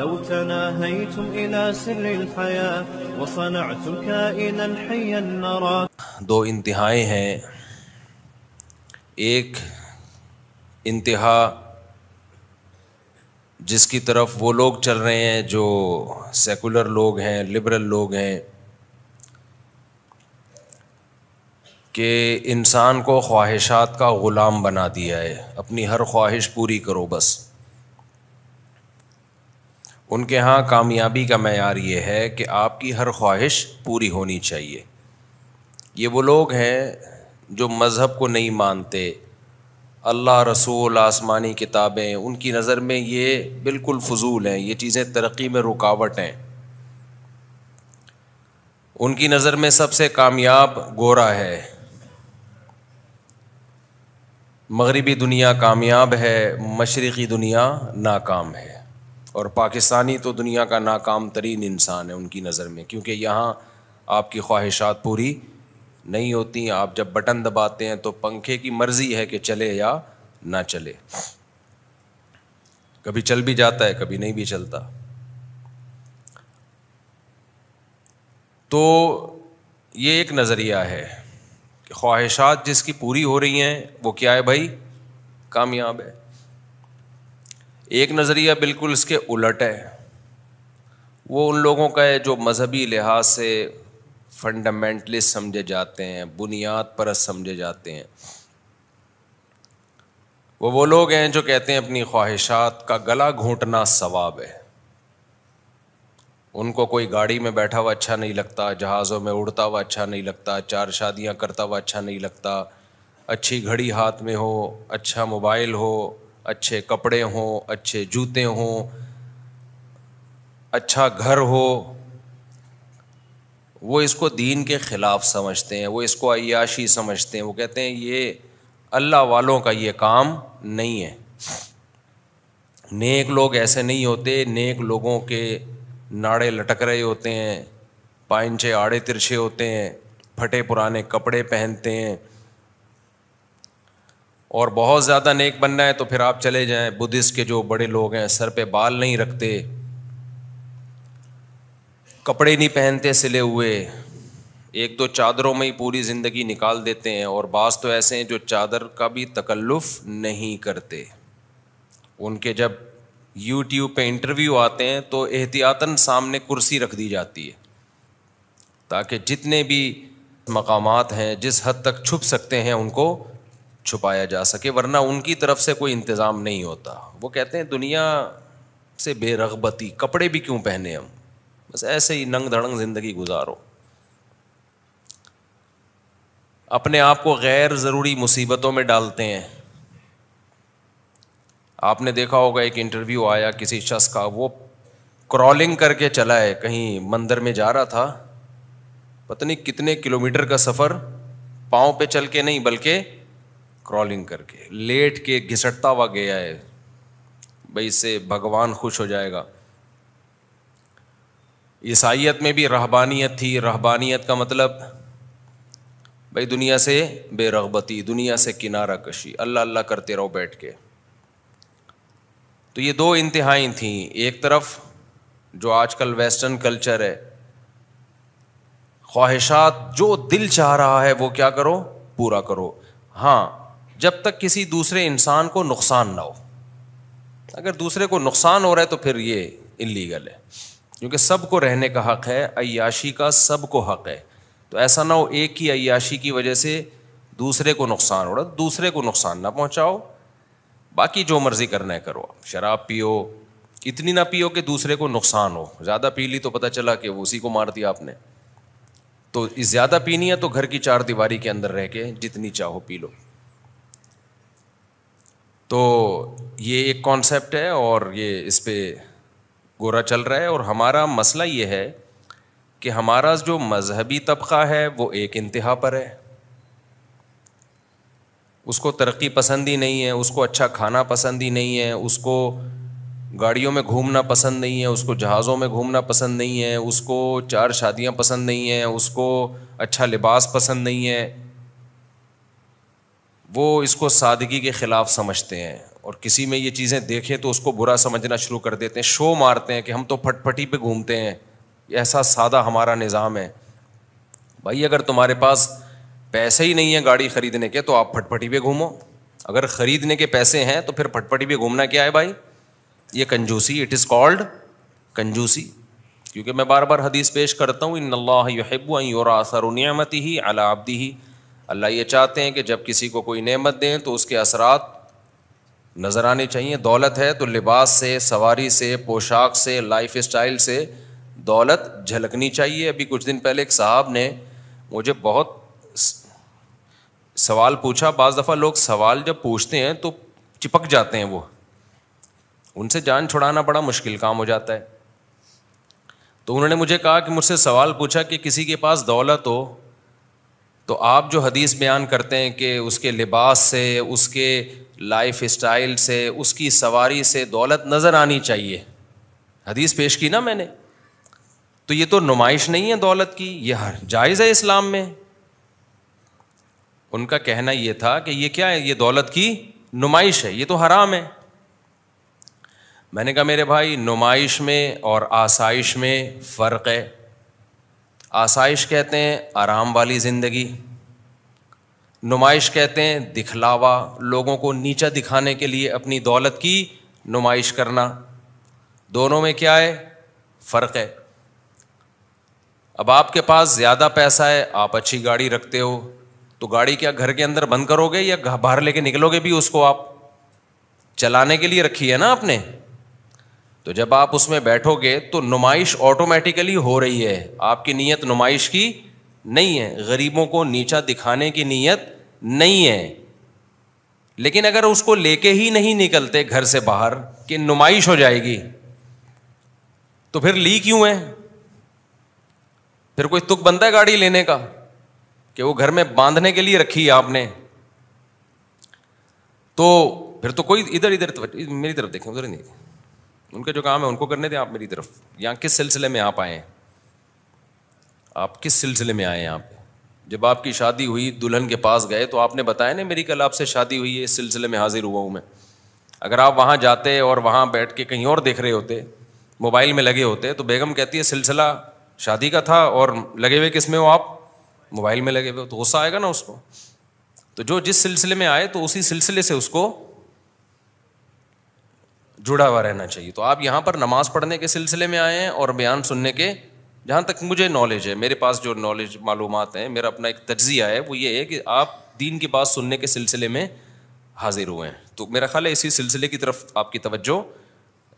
لو تناهيتم إلى سر الحياة وصنعتم كائنا حيا نرى दो इंतहाएं हैं एक इंतहा जिसकी तरफ वो लोग चल रहे हैं जो सेकुलर लोग हैं लिबरल लोग हैं कि इंसान को ख्वाहिशात का ग़ुलाम बना दिया है अपनी हर ख्वाहिश पूरी करो बस उनके यहाँ कामयाबी का मैार ये है कि आपकी हर ख्वाहिश पूरी होनी चाहिए ये वो लोग हैं जो मज़हब को नहीं मानते अल्लाह रसूल आसमानी किताबें उनकी नज़र में ये बिल्कुल फजूल हैं ये चीज़ें तरक्की में रुकावट हैं उनकी नज़र में सबसे कामयाब गोरा है मगरबी दुनिया कामयाब है मशरक़ी दुनिया नाकाम है और पाकिस्तानी तो दुनिया का नाकाम तरीन इंसान है उनकी नज़र में क्योंकि यहाँ आपकी ख्वाहिशात पूरी नहीं होती हैं आप जब बटन दबाते हैं तो पंखे की मर्ज़ी है कि चले या ना चले कभी चल भी जाता है कभी नहीं भी चलता तो ये एक नज़रिया है कि ख्वाहिशात जिसकी पूरी हो रही हैं वो क्या है भाई कामयाब है एक नज़रिया बिल्कुल इसके उलट है वो उन लोगों का है जो मजहबी लिहाज से फंडामेंटलिस्ट समझे जाते हैं बुनियाद परस्त समझे जाते हैं वो वो लोग हैं जो कहते हैं अपनी ख्वाहिशात का गला घोंटना सवाब है उनको कोई गाड़ी में बैठा हुआ अच्छा नहीं लगता जहाज़ों में उड़ता हुआ अच्छा नहीं लगता चार शादियां करता हुआ अच्छा नहीं लगता अच्छी घड़ी हाथ में हो अच्छा मोबाइल हो अच्छे कपड़े हों अच्छे जूते हों अच्छा घर हो वो इसको दीन के ख़िलाफ़ समझते हैं वो इसको अयाशी समझते हैं वो कहते हैं ये अल्लाह वालों का ये काम नहीं है नेक लोग ऐसे नहीं होते नेक लोगों के नाड़े लटक रहे होते हैं पाइंचे आड़े तिरछे होते हैं फटे पुराने कपड़े पहनते हैं और बहुत ज़्यादा नेक बनना है तो फिर आप चले जाएं बुद्धिस्ट के जो बड़े लोग हैं सर पे बाल नहीं रखते कपड़े नहीं पहनते सिले हुए एक दो चादरों में ही पूरी ज़िंदगी निकाल देते हैं और बास तो ऐसे हैं जो चादर का भी तकल्लुफ़ नहीं करते उनके जब यूट्यूब पे इंटरव्यू आते हैं तो एहतियातन सामने कुर्सी रख दी जाती है ताकि जितने भी मकामात हैं जिस हद तक छुप सकते हैं उनको छुपाया जा सके वरना उनकी तरफ से कोई इंतज़ाम नहीं होता वो कहते हैं दुनिया से बेरगबती कपड़े भी क्यों पहने हम बस ऐसे ही नंग धड़ंग ज़िंदगी गुजारो अपने आप को गैर ज़रूरी मुसीबतों में डालते हैं आपने देखा होगा एक इंटरव्यू आया किसी शख्स का वो क्रॉलिंग करके चला है कहीं मंदिर में जा रहा था पता नहीं कितने किलोमीटर का सफ़र पाँव पे चल के नहीं बल्कि क्रॉलिंग करके लेट के घिसटता हुआ गया है भाई इससे भगवान खुश हो जाएगा ईसाइत में भी रहबानियत थी रहबानियत का मतलब भाई दुनिया से बेरगबती दुनिया से किनारा कशी अल्लाह अल्लाह करते रहो बैठ के तो ये दो इंतहाई थी एक तरफ जो आजकल वेस्टर्न कल्चर है ख्वाहिशात जो दिल चाह रहा है वो क्या करो पूरा करो हाँ जब तक किसी दूसरे इंसान को नुकसान ना हो अगर दूसरे को नुकसान हो रहा है तो फिर ये इलीगल है क्योंकि सबको रहने का हक़ है अयाशी का सबको हक़ है तो ऐसा ना हो एक की अयाशी की वजह से दूसरे को नुकसान हो रहा दूसरे को नुकसान ना पहुंचाओ बाकी जो मर्ज़ी करना है करो आप शराब पियो इतनी ना पियो कि दूसरे को नुकसान हो ज़्यादा पी ली तो पता चला कि वो उसी को मार दिया आपने तो ज़्यादा पीनी है तो घर की चार दीवारी के अंदर रह के जितनी चाहो पी लो तो ये एक कॉन्सेप्ट है और ये इस पर गोरा चल रहा है और हमारा मसला ये है कि हमारा जो मजहबी तबका है वो एक इंतहा पर है उसको तरक्की पसंद ही नहीं है उसको अच्छा खाना पसंद ही नहीं है उसको गाड़ियों में घूमना पसंद नहीं है उसको जहाज़ों में घूमना पसंद नहीं है उसको चार शादियां पसंद नहीं हैं उसको अच्छा लिबास पसंद नहीं है वो इसको सादगी के ख़िलाफ़ समझते हैं और किसी में ये चीज़ें देखें तो उसको बुरा समझना शुरू कर देते हैं शो मारते हैं कि हम तो फटफटी पे घूमते हैं ऐसा सादा हमारा निज़ाम है भाई अगर तुम्हारे पास पैसे ही नहीं है गाड़ी ख़रीदने के तो आप फटफटी पे घूमो अगर ख़रीदने के पैसे हैं तो फिर फटफटी पे घूमना क्या है भाई ये कंजूसी इट इज़ कॉल्ड कंजूसी क्योंकि मैं बार बार हदीस पेश करता हूँ इन अल्लाहबू असर नियमती ही अला आबदी ही अल्लाह ये चाहते हैं कि जब किसी को कोई नेमत दें तो उसके असरात नज़र आने चाहिए दौलत है तो लिबास से सवारी से पोशाक से लाइफ स्टाइल से दौलत झलकनी चाहिए अभी कुछ दिन पहले एक साहब ने मुझे बहुत सवाल पूछा बज़ दफ़ा लोग सवाल जब पूछते हैं तो चिपक जाते हैं वो उनसे जान छुड़ाना बड़ा मुश्किल काम हो जाता है तो उन्होंने मुझे कहा कि मुझसे सवाल पूछा कि किसी के पास दौलत हो तो आप जो हदीस बयान करते हैं कि उसके लिबास से उसके लाइफ स्टाइल से उसकी सवारी से दौलत नज़र आनी चाहिए हदीस पेश की ना मैंने तो ये तो नुमाइश नहीं है दौलत की ये हर जायज़ है इस्लाम में उनका कहना ये था कि ये क्या है ये दौलत की नुमाइश है ये तो हराम है मैंने कहा मेरे भाई नुमाइश में और आसाइश में फ़र्क है आसाइश कहते हैं आराम वाली ज़िंदगी नुमाइश कहते हैं दिखलावा लोगों को नीचा दिखाने के लिए अपनी दौलत की नुमाइश करना दोनों में क्या है फ़र्क है अब आपके पास ज़्यादा पैसा है आप अच्छी गाड़ी रखते हो तो गाड़ी क्या घर के अंदर बंद करोगे या बाहर लेके निकलोगे भी उसको आप चलाने के लिए रखी है ना आपने तो जब आप उसमें बैठोगे तो नुमाइश ऑटोमेटिकली हो रही है आपकी नीयत नुमाइश की नहीं है गरीबों को नीचा दिखाने की नीयत नहीं है लेकिन अगर उसको लेके ही नहीं निकलते घर से बाहर कि नुमाइश हो जाएगी तो फिर ली क्यों है फिर कोई तुक बनता है गाड़ी लेने का कि वो घर में बांधने के लिए रखी है आपने तो फिर तो कोई इधर इधर मेरी तरफ देखें उधर नहीं देखें उनका जो काम है उनको करने दें आप मेरी तरफ यहाँ किस सिलसिले में आप आए हैं आप किस सिलसिले में आए हैं यहाँ पे जब आपकी शादी हुई दुल्हन के पास गए तो आपने बताया ना मेरी कल आपसे शादी हुई है इस सिलसिले में हाजिर हुआ हूँ मैं अगर आप वहाँ जाते और वहाँ बैठ के कहीं और देख रहे होते मोबाइल में लगे होते तो बेगम कहती है सिलसिला शादी का था और लगे हुए किस में हो आप मोबाइल में लगे हुए तो गुस्सा आएगा ना उसको तो जो जिस सिलसिले में आए तो उसी सिलसिले से उसको जुड़ा हुआ रहना चाहिए तो आप यहाँ पर नमाज पढ़ने के सिलसिले में आए हैं और बयान सुनने के जहाँ तक मुझे नॉलेज है मेरे पास जो नॉलेज मालूम हैं मेरा अपना एक तजिया है वो ये है कि आप दीन की बात सुनने के सिलसिले में हाजिर हुए हैं तो मेरा ख्याल है इसी सिलसिले की तरफ आपकी तवज्जो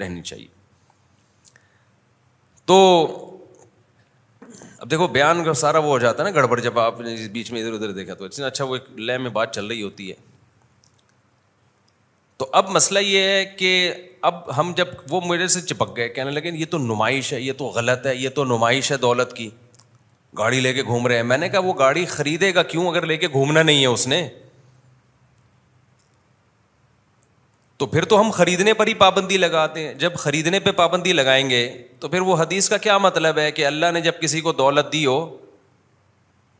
रहनी चाहिए तो अब देखो बयान का सारा वो हो जाता है ना गड़बड़ जब आप बीच में इधर उधर देखा तो अच्छा वो एक लय में बात चल रही होती है तो अब मसला ये है कि अब हम जब वो मेरे से चिपक गए कहने लगे ये तो नुमाइश है ये तो गलत है ये तो नुमाइश है दौलत की गाड़ी लेके घूम रहे हैं मैंने कहा वो गाड़ी खरीदेगा क्यों अगर लेके घूमना नहीं है उसने तो फिर तो हम खरीदने पर ही पाबंदी लगाते हैं जब खरीदने पे पाबंदी लगाएंगे तो फिर वो हदीस का क्या मतलब है कि अल्लाह ने जब किसी को दौलत दी हो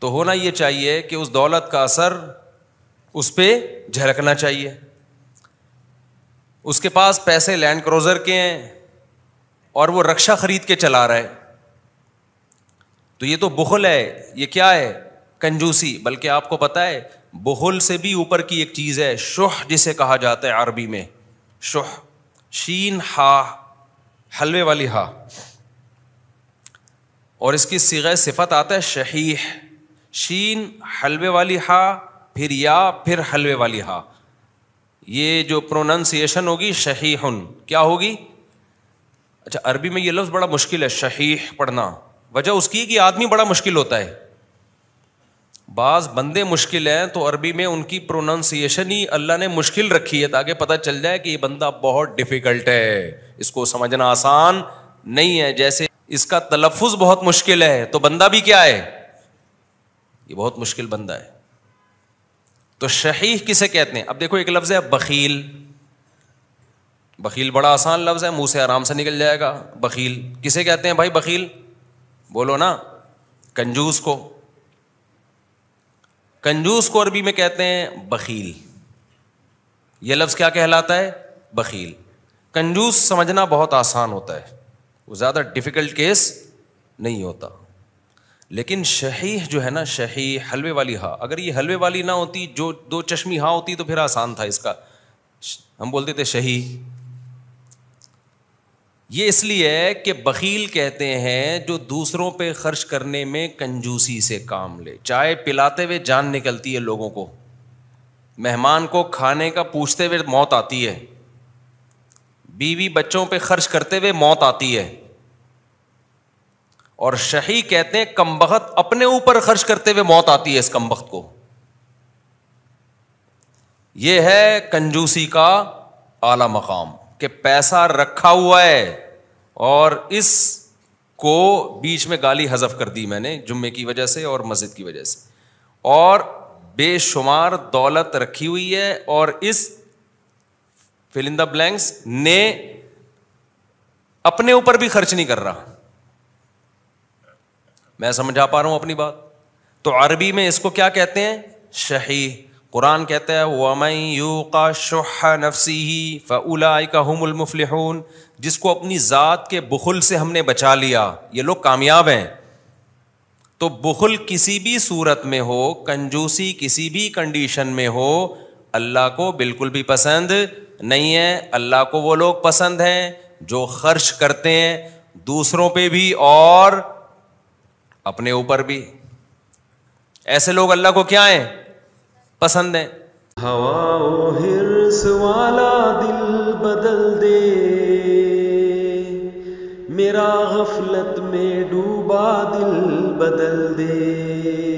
तो होना ये चाहिए कि उस दौलत का असर उस पर झलकना चाहिए उसके पास पैसे लैंड क्रोज़र के हैं और वो रक्षा खरीद के चला रहा है तो ये तो बुहल है ये क्या है कंजूसी बल्कि आपको पता है बुहल से भी ऊपर की एक चीज़ है शुह जिसे कहा जाता है अरबी में शुह शीन हा हलवे वाली हा और इसकी सिगह सिफत आता है शहीह शीन हलवे वाली हा फिर या फिर हलवे वाली हा ये जो प्रोनाउंसिएशन होगी शहीहन क्या होगी अच्छा अरबी में ये लफ्ज़ बड़ा मुश्किल है शहीह पढ़ना वजह उसकी कि आदमी बड़ा मुश्किल होता है बाज़ बंदे मुश्किल हैं तो अरबी में उनकी प्रोनाउंसिएशन ही अल्लाह ने मुश्किल रखी है ताकि पता चल जाए कि ये बंदा बहुत डिफ़िकल्ट है इसको समझना आसान नहीं है जैसे इसका तलफ़ बहुत मुश्किल है तो बंदा भी क्या है ये बहुत मुश्किल बंदा है तो शही किसे कहते हैं अब देखो एक लफ्ज़ है बकील बखील बड़ा आसान लफ्ज़ है मुंह से आराम से निकल जाएगा बकील किसे कहते हैं भाई बकील बोलो ना कंजूस को कंजूस को अरबी में कहते हैं बकील यह लफ्ज़ क्या कहलाता है बकील कंजूस समझना बहुत आसान होता है वो ज़्यादा डिफ़िकल्ट केस नहीं होता लेकिन शहीह जो है ना शही हलवे वाली हा अगर ये हलवे वाली ना होती जो दो चश्मी हा होती तो फिर आसान था इसका हम बोलते थे शही ये इसलिए कि बकील कहते हैं जो दूसरों पे खर्च करने में कंजूसी से काम ले चाय पिलाते हुए जान निकलती है लोगों को मेहमान को खाने का पूछते हुए मौत आती है बीवी बच्चों पे खर्च करते हुए मौत आती है और शही कहते हैं कमबख्त अपने ऊपर खर्च करते हुए मौत आती है इस कमबख्त को यह है कंजूसी का आला मकाम कि पैसा रखा हुआ है और इस को बीच में गाली हजफ कर दी मैंने जुम्मे की वजह से और मस्जिद की वजह से और बेशुमार दौलत रखी हुई है और इस फिलिंदा ब्लैंक्स ने अपने ऊपर भी खर्च नहीं कर रहा मैं समझा पा रहा हूं अपनी बात तो अरबी में इसको क्या कहते हैं शही कुरान कहता है वमई यू का शुह नफसी ही फ़लाई का हमलमफलहून जिसको अपनी ज़ात के बुखल से हमने बचा लिया ये लोग कामयाब हैं तो बुखल किसी भी सूरत में हो कंजूसी किसी भी कंडीशन में हो अल्लाह को बिल्कुल भी पसंद नहीं है अल्लाह को वो लोग पसंद हैं जो खर्च करते हैं दूसरों पर भी और अपने ऊपर भी ऐसे लोग अल्लाह को क्या है पसंद है हवा हिरस वाला दिल बदल दे मेरा गफलत में डूबा दिल बदल दे